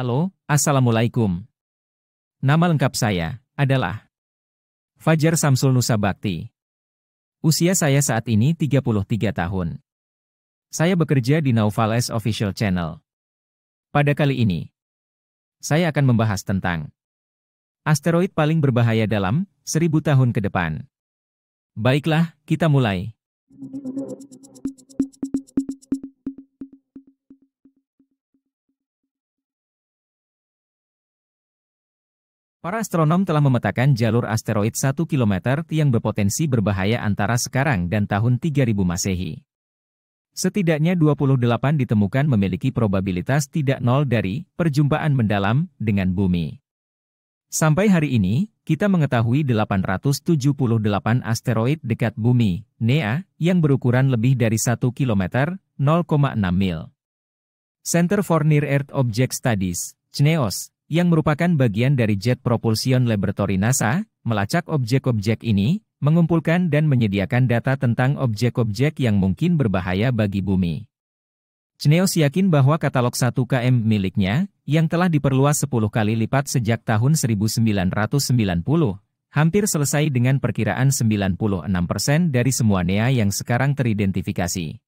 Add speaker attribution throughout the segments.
Speaker 1: Halo, Assalamualaikum. Nama lengkap saya adalah Fajar Samsul Nusa Bakti. Usia saya saat ini 33 tahun. Saya bekerja di Naufales Official Channel. Pada kali ini, saya akan membahas tentang asteroid paling berbahaya dalam 1000 tahun ke depan. Baiklah, kita mulai. Para astronom telah memetakan jalur asteroid 1 km yang berpotensi berbahaya antara sekarang dan tahun 3000 Masehi. Setidaknya 28 ditemukan memiliki probabilitas tidak nol dari perjumpaan mendalam dengan bumi. Sampai hari ini, kita mengetahui 878 asteroid dekat bumi, NEA, yang berukuran lebih dari 1 km, 0,6 mil. Center for Near Earth Object Studies, CNEOS, yang merupakan bagian dari Jet Propulsion Laboratory NASA, melacak objek-objek ini, mengumpulkan dan menyediakan data tentang objek-objek yang mungkin berbahaya bagi bumi. Cneos yakin bahwa katalog 1 KM miliknya, yang telah diperluas 10 kali lipat sejak tahun 1990, hampir selesai dengan perkiraan 96% persen dari semua NEA yang sekarang teridentifikasi.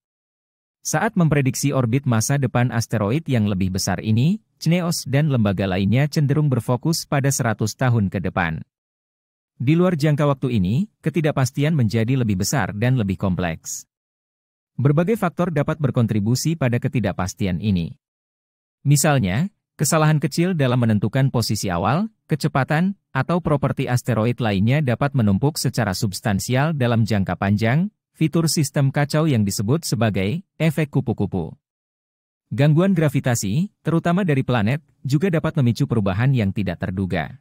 Speaker 1: Saat memprediksi orbit masa depan asteroid yang lebih besar ini, CNEOS dan lembaga lainnya cenderung berfokus pada 100 tahun ke depan. Di luar jangka waktu ini, ketidakpastian menjadi lebih besar dan lebih kompleks. Berbagai faktor dapat berkontribusi pada ketidakpastian ini. Misalnya, kesalahan kecil dalam menentukan posisi awal, kecepatan, atau properti asteroid lainnya dapat menumpuk secara substansial dalam jangka panjang, fitur sistem kacau yang disebut sebagai efek kupu-kupu. Gangguan gravitasi, terutama dari planet, juga dapat memicu perubahan yang tidak terduga.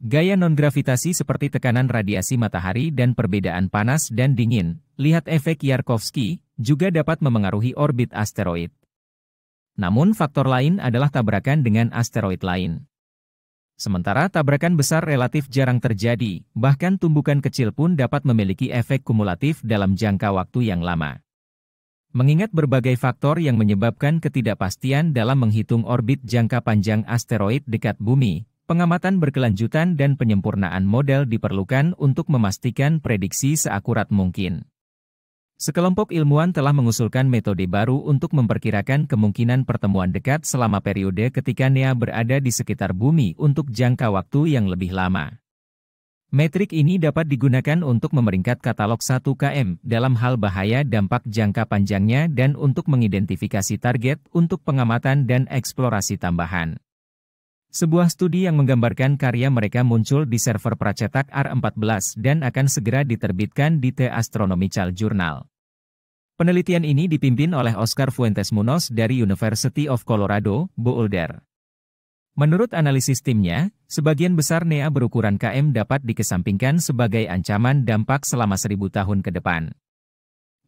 Speaker 1: Gaya non-gravitasi seperti tekanan radiasi matahari dan perbedaan panas dan dingin, lihat efek Yarkovsky, juga dapat memengaruhi orbit asteroid. Namun faktor lain adalah tabrakan dengan asteroid lain. Sementara tabrakan besar relatif jarang terjadi, bahkan tumbukan kecil pun dapat memiliki efek kumulatif dalam jangka waktu yang lama. Mengingat berbagai faktor yang menyebabkan ketidakpastian dalam menghitung orbit jangka panjang asteroid dekat bumi, pengamatan berkelanjutan dan penyempurnaan model diperlukan untuk memastikan prediksi seakurat mungkin. Sekelompok ilmuwan telah mengusulkan metode baru untuk memperkirakan kemungkinan pertemuan dekat selama periode ketika NEA berada di sekitar bumi untuk jangka waktu yang lebih lama. Metrik ini dapat digunakan untuk memeringkat katalog 1 km dalam hal bahaya dampak jangka panjangnya dan untuk mengidentifikasi target untuk pengamatan dan eksplorasi tambahan. Sebuah studi yang menggambarkan karya mereka muncul di server pracetak R14 dan akan segera diterbitkan di The Astronomical Journal. Penelitian ini dipimpin oleh Oscar Fuentes Munoz dari University of Colorado, Boulder. Menurut analisis timnya, sebagian besar NEA berukuran KM dapat dikesampingkan sebagai ancaman dampak selama seribu tahun ke depan.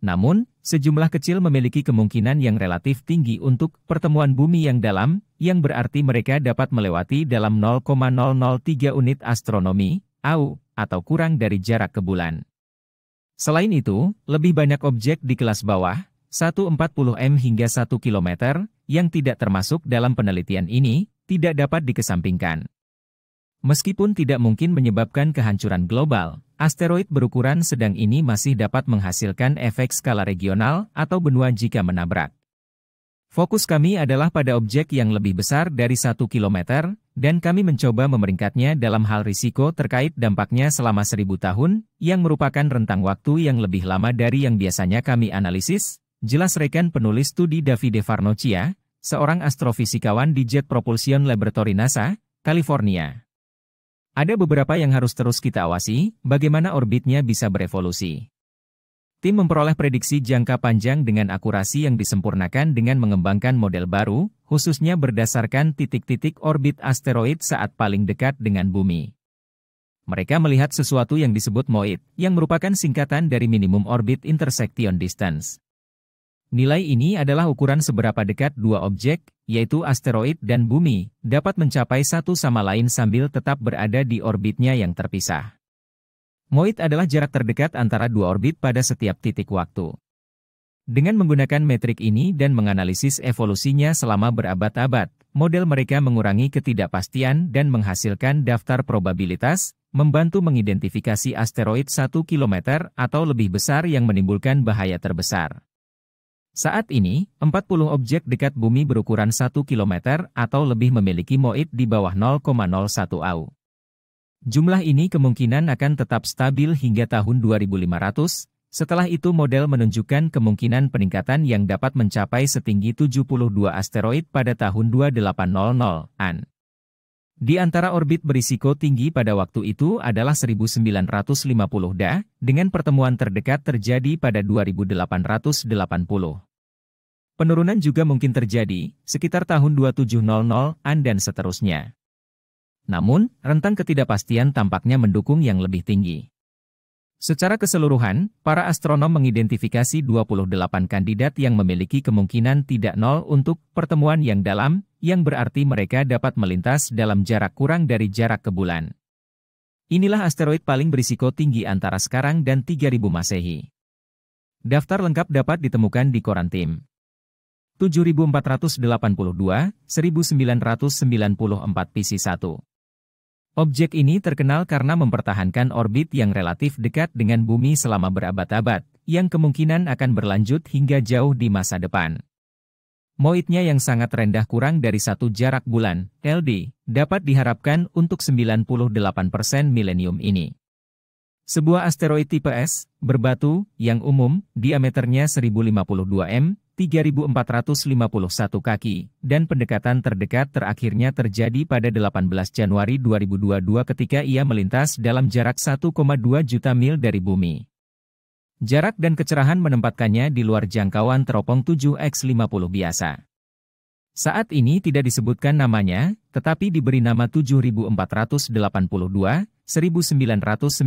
Speaker 1: Namun, sejumlah kecil memiliki kemungkinan yang relatif tinggi untuk pertemuan bumi yang dalam, yang berarti mereka dapat melewati dalam 0,003 unit astronomi, AU, atau kurang dari jarak ke bulan. Selain itu, lebih banyak objek di kelas bawah, 140 m hingga 1 km, yang tidak termasuk dalam penelitian ini, tidak dapat dikesampingkan. Meskipun tidak mungkin menyebabkan kehancuran global, asteroid berukuran sedang ini masih dapat menghasilkan efek skala regional atau benua jika menabrak. Fokus kami adalah pada objek yang lebih besar dari 1 km, dan kami mencoba memeringkatnya dalam hal risiko terkait dampaknya selama 1000 tahun, yang merupakan rentang waktu yang lebih lama dari yang biasanya kami analisis, jelas rekan penulis studi Davide Farnocchia, seorang astrofisikawan di Jet Propulsion Laboratory NASA, California. Ada beberapa yang harus terus kita awasi, bagaimana orbitnya bisa berevolusi. Tim memperoleh prediksi jangka panjang dengan akurasi yang disempurnakan dengan mengembangkan model baru, khususnya berdasarkan titik-titik orbit asteroid saat paling dekat dengan bumi. Mereka melihat sesuatu yang disebut MOID, yang merupakan singkatan dari minimum orbit intersection distance. Nilai ini adalah ukuran seberapa dekat dua objek, yaitu asteroid dan bumi, dapat mencapai satu sama lain sambil tetap berada di orbitnya yang terpisah. Moid adalah jarak terdekat antara dua orbit pada setiap titik waktu. Dengan menggunakan metrik ini dan menganalisis evolusinya selama berabad-abad, model mereka mengurangi ketidakpastian dan menghasilkan daftar probabilitas, membantu mengidentifikasi asteroid 1 km atau lebih besar yang menimbulkan bahaya terbesar. Saat ini, 40 objek dekat bumi berukuran 1 km atau lebih memiliki MOID di bawah 0,01 AU. Jumlah ini kemungkinan akan tetap stabil hingga tahun 2500, setelah itu model menunjukkan kemungkinan peningkatan yang dapat mencapai setinggi 72 asteroid pada tahun 2800-an. Di antara orbit berisiko tinggi pada waktu itu adalah 1950 Da, dengan pertemuan terdekat terjadi pada 2880. Penurunan juga mungkin terjadi, sekitar tahun 2700-an dan seterusnya. Namun, rentang ketidakpastian tampaknya mendukung yang lebih tinggi. Secara keseluruhan, para astronom mengidentifikasi 28 kandidat yang memiliki kemungkinan tidak nol untuk pertemuan yang dalam, yang berarti mereka dapat melintas dalam jarak kurang dari jarak ke bulan. Inilah asteroid paling berisiko tinggi antara sekarang dan 3000 Masehi. Daftar lengkap dapat ditemukan di koran tim. 7482, 1994 PC1. Objek ini terkenal karena mempertahankan orbit yang relatif dekat dengan bumi selama berabad-abad, yang kemungkinan akan berlanjut hingga jauh di masa depan. Moidnya yang sangat rendah kurang dari satu jarak bulan, LD, dapat diharapkan untuk 98% milenium ini. Sebuah asteroid tipe S, berbatu, yang umum, diameternya 1052 m, 3.451 kaki, dan pendekatan terdekat terakhirnya terjadi pada 18 Januari 2022 ketika ia melintas dalam jarak 1,2 juta mil dari bumi. Jarak dan kecerahan menempatkannya di luar jangkauan teropong 7X50 biasa. Saat ini tidak disebutkan namanya, tetapi diberi nama 7482, 1994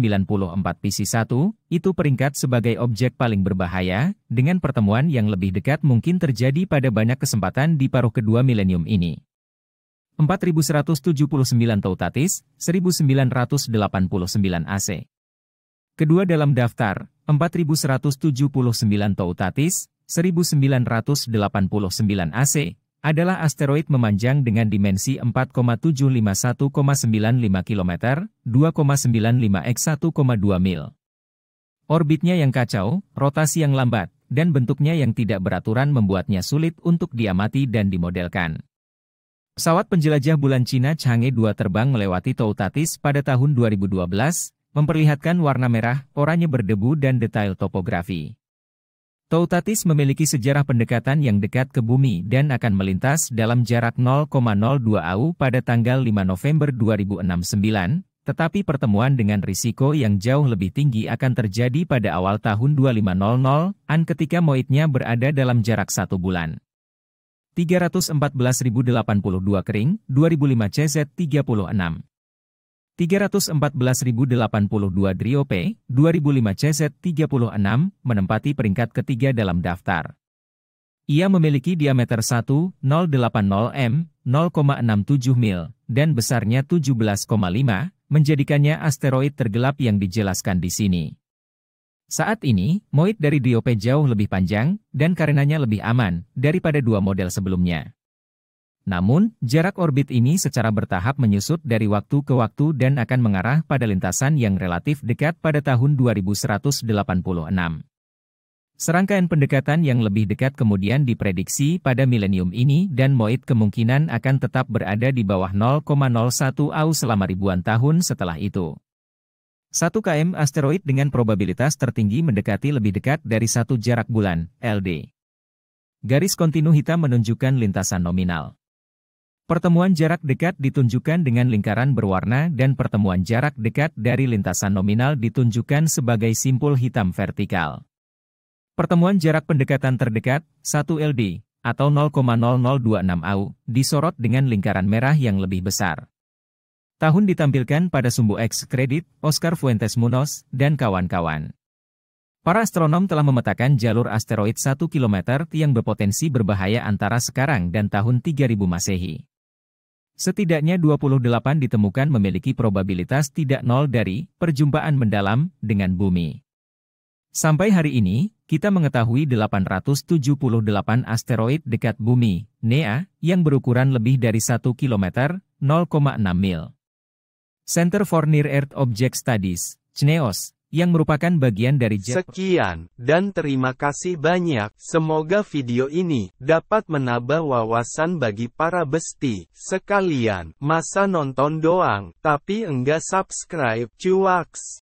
Speaker 1: PC1, itu peringkat sebagai objek paling berbahaya, dengan pertemuan yang lebih dekat mungkin terjadi pada banyak kesempatan di paruh kedua milenium ini. 4179 Tautatis, 1989 AC. Kedua dalam daftar, 4179 Tautatis, 1989 AC, adalah asteroid memanjang dengan dimensi 4,751,95 km, 2,95 x 1,2 mil. Orbitnya yang kacau, rotasi yang lambat, dan bentuknya yang tidak beraturan membuatnya sulit untuk diamati dan dimodelkan. Pesawat penjelajah bulan Cina Chang'e 2 terbang melewati Toutatis pada tahun 2012, memperlihatkan warna merah, oranye berdebu dan detail topografi. Toutatis memiliki sejarah pendekatan yang dekat ke bumi dan akan melintas dalam jarak 0,02 AU pada tanggal 5 November 2069, tetapi pertemuan dengan risiko yang jauh lebih tinggi akan terjadi pada awal tahun 2500 an ketika moitnya berada dalam jarak satu bulan. 314.082 kering, 2005 CZ 36. 314.082 Driope, 2005 CZ 36, menempati peringkat ketiga dalam daftar. Ia memiliki diameter 1,080 m, 0,67 mil, dan besarnya 17,5, menjadikannya asteroid tergelap yang dijelaskan di sini. Saat ini, moit dari Driope jauh lebih panjang, dan karenanya lebih aman, daripada dua model sebelumnya. Namun, jarak orbit ini secara bertahap menyusut dari waktu ke waktu dan akan mengarah pada lintasan yang relatif dekat pada tahun 2186. Serangkaian pendekatan yang lebih dekat kemudian diprediksi pada milenium ini dan Moid kemungkinan akan tetap berada di bawah 0,01 AU selama ribuan tahun setelah itu. 1 km asteroid dengan probabilitas tertinggi mendekati lebih dekat dari satu jarak bulan, LD. Garis kontinu hitam menunjukkan lintasan nominal. Pertemuan jarak dekat ditunjukkan dengan lingkaran berwarna dan pertemuan jarak dekat dari lintasan nominal ditunjukkan sebagai simpul hitam vertikal. Pertemuan jarak pendekatan terdekat, 1LD, atau 0,0026 AU, disorot dengan lingkaran merah yang lebih besar. Tahun ditampilkan pada sumbu X kredit, Oscar Fuentes Munoz, dan kawan-kawan. Para astronom telah memetakan jalur asteroid 1 km yang berpotensi berbahaya antara sekarang dan tahun 3000 Masehi. Setidaknya 28 ditemukan memiliki probabilitas tidak nol dari perjumpaan mendalam dengan bumi. Sampai hari ini, kita mengetahui 878 asteroid dekat bumi, NEA, yang berukuran lebih dari 1 km, 0,6 mil. Center for Near Earth Object Studies, CNEOS, yang merupakan bagian dari Sekian, dan terima kasih banyak. Semoga video ini dapat menambah wawasan bagi para besti sekalian. Masa nonton doang, tapi enggak subscribe, cuaks.